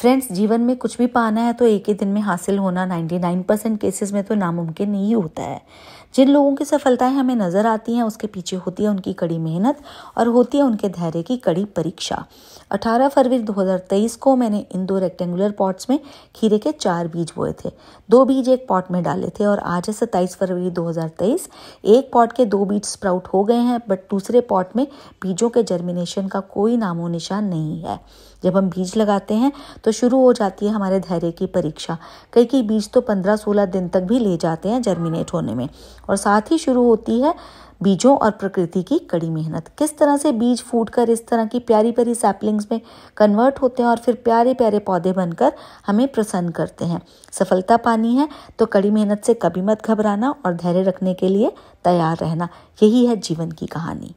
friends जीवन में कुछ भी पाना है तो एक ही दिन में हासिल होना 99 परसेंट केसेस में तो नामुमकिन ही होता है जिन लोगों की सफलताएं हमें नज़र आती हैं उसके पीछे होती है उनकी कड़ी मेहनत और होती है उनके धैर्य की कड़ी परीक्षा 18 फरवरी 2023 को मैंने इन दो रेक्टेंगुलर पॉट्स में खीरे के चार बीज बोए थे दो बीज एक पॉट में डाले थे और आज है सत्ताईस फरवरी 2023 एक पॉट के दो बीज स्प्राउट हो गए हैं बट दूसरे पॉट में बीजों के जर्मिनेशन का कोई नामो निशान नहीं है जब हम बीज लगाते हैं तो तो शुरू हो जाती है हमारे धैर्य की परीक्षा कई कई बीज तो पंद्रह सोलह दिन तक भी ले जाते हैं जर्मिनेट होने में और साथ ही शुरू होती है बीजों और प्रकृति की कड़ी मेहनत किस तरह से बीज फूट कर इस तरह की प्यारी प्यारी सैपलिंग्स में कन्वर्ट होते हैं और फिर प्यारे प्यारे पौधे बनकर हमें प्रसन्न करते हैं सफलता पानी है तो कड़ी मेहनत से कभी मत घबराना और धैर्य रखने के लिए तैयार रहना यही है जीवन की कहानी